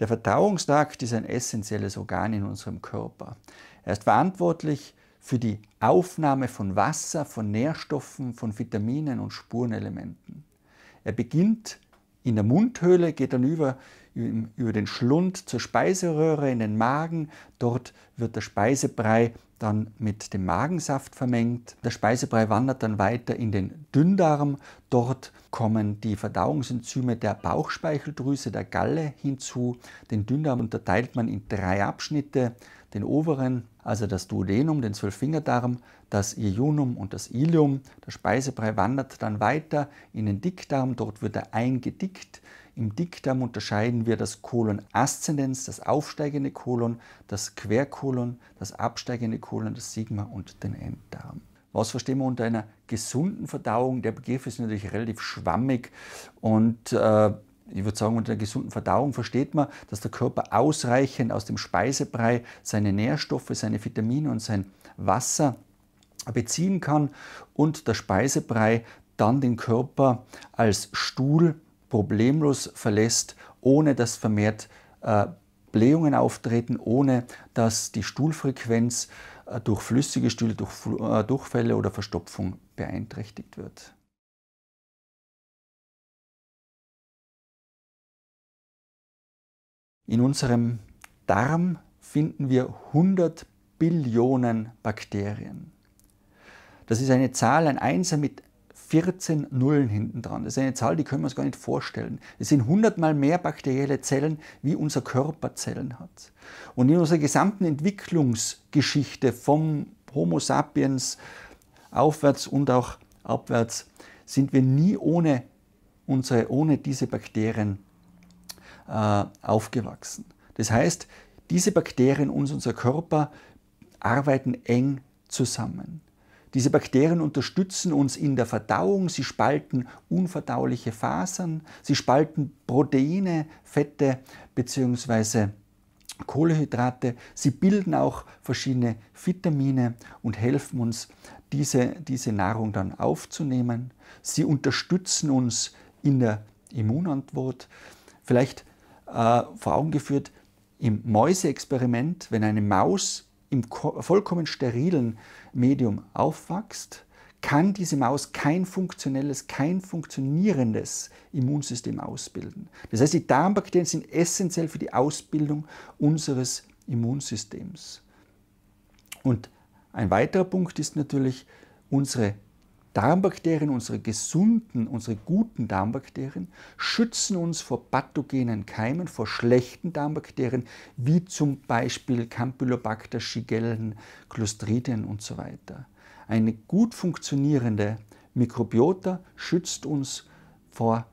Der Verdauungstrakt ist ein essentielles Organ in unserem Körper. Er ist verantwortlich für die Aufnahme von Wasser, von Nährstoffen, von Vitaminen und Spurenelementen. Er beginnt in der Mundhöhle, geht dann über über den Schlund zur Speiseröhre in den Magen. Dort wird der Speisebrei dann mit dem Magensaft vermengt. Der Speisebrei wandert dann weiter in den Dünndarm. Dort kommen die Verdauungsenzyme der Bauchspeicheldrüse, der Galle hinzu. Den Dünndarm unterteilt man in drei Abschnitte. Den oberen, also das Duodenum, den Zwölffingerdarm, das Jejunum und das Ilium. Der Speisebrei wandert dann weiter in den Dickdarm. Dort wird er eingedickt. Im Dickdarm unterscheiden wir das Kolon Aszendenz, das aufsteigende Kolon, das Querkolon, das absteigende Kolon, das Sigma und den Enddarm. Was verstehen wir unter einer gesunden Verdauung? Der Begriff ist natürlich relativ schwammig und äh, ich würde sagen, unter einer gesunden Verdauung versteht man, dass der Körper ausreichend aus dem Speisebrei seine Nährstoffe, seine Vitamine und sein Wasser beziehen kann und der Speisebrei dann den Körper als Stuhl problemlos verlässt, ohne dass vermehrt äh, Blähungen auftreten, ohne dass die Stuhlfrequenz äh, durch flüssige Stühle, durch äh, Durchfälle oder Verstopfung beeinträchtigt wird. In unserem Darm finden wir 100 Billionen Bakterien. Das ist eine Zahl, ein Einser mit 14 Nullen hinten dran. Das ist eine Zahl, die können wir uns gar nicht vorstellen. Es sind 100 mal mehr bakterielle Zellen, wie unser Körper Zellen hat. Und in unserer gesamten Entwicklungsgeschichte vom Homo sapiens aufwärts und auch abwärts sind wir nie ohne, unsere, ohne diese Bakterien äh, aufgewachsen. Das heißt, diese Bakterien und unser Körper arbeiten eng zusammen. Diese Bakterien unterstützen uns in der Verdauung, sie spalten unverdauliche Fasern, sie spalten Proteine, Fette bzw. Kohlehydrate, sie bilden auch verschiedene Vitamine und helfen uns, diese, diese Nahrung dann aufzunehmen. Sie unterstützen uns in der Immunantwort. Vielleicht äh, vor Augen geführt, im Mäuseexperiment, wenn eine Maus im vollkommen sterilen Medium aufwächst, kann diese Maus kein funktionelles, kein funktionierendes Immunsystem ausbilden. Das heißt, die Darmbakterien sind essentiell für die Ausbildung unseres Immunsystems. Und ein weiterer Punkt ist natürlich unsere Darmbakterien, unsere gesunden, unsere guten Darmbakterien, schützen uns vor pathogenen Keimen, vor schlechten Darmbakterien, wie zum Beispiel Campylobacter, Shigellen, Clostridien und so weiter. Eine gut funktionierende Mikrobiota schützt uns vor,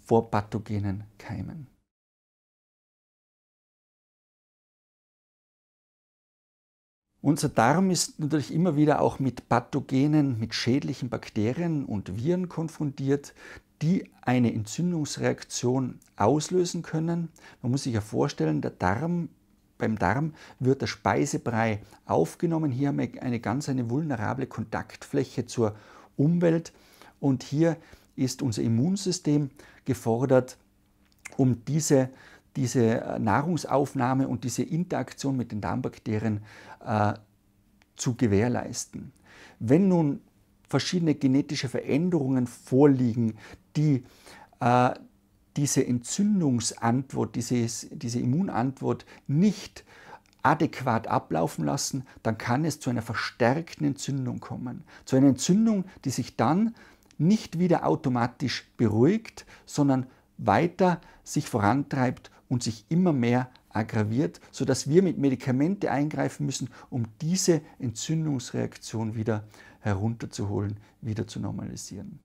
vor pathogenen Keimen. Unser Darm ist natürlich immer wieder auch mit pathogenen, mit schädlichen Bakterien und Viren konfrontiert, die eine Entzündungsreaktion auslösen können. Man muss sich ja vorstellen, der Darm beim Darm wird der Speisebrei aufgenommen. Hier haben wir eine ganz eine vulnerable Kontaktfläche zur Umwelt und hier ist unser Immunsystem gefordert, um diese diese äh, Nahrungsaufnahme und diese Interaktion mit den Darmbakterien äh, zu gewährleisten. Wenn nun verschiedene genetische Veränderungen vorliegen, die äh, diese Entzündungsantwort, dieses, diese Immunantwort nicht adäquat ablaufen lassen, dann kann es zu einer verstärkten Entzündung kommen. Zu einer Entzündung, die sich dann nicht wieder automatisch beruhigt, sondern weiter sich vorantreibt und sich immer mehr aggraviert, sodass wir mit Medikamente eingreifen müssen, um diese Entzündungsreaktion wieder herunterzuholen, wieder zu normalisieren.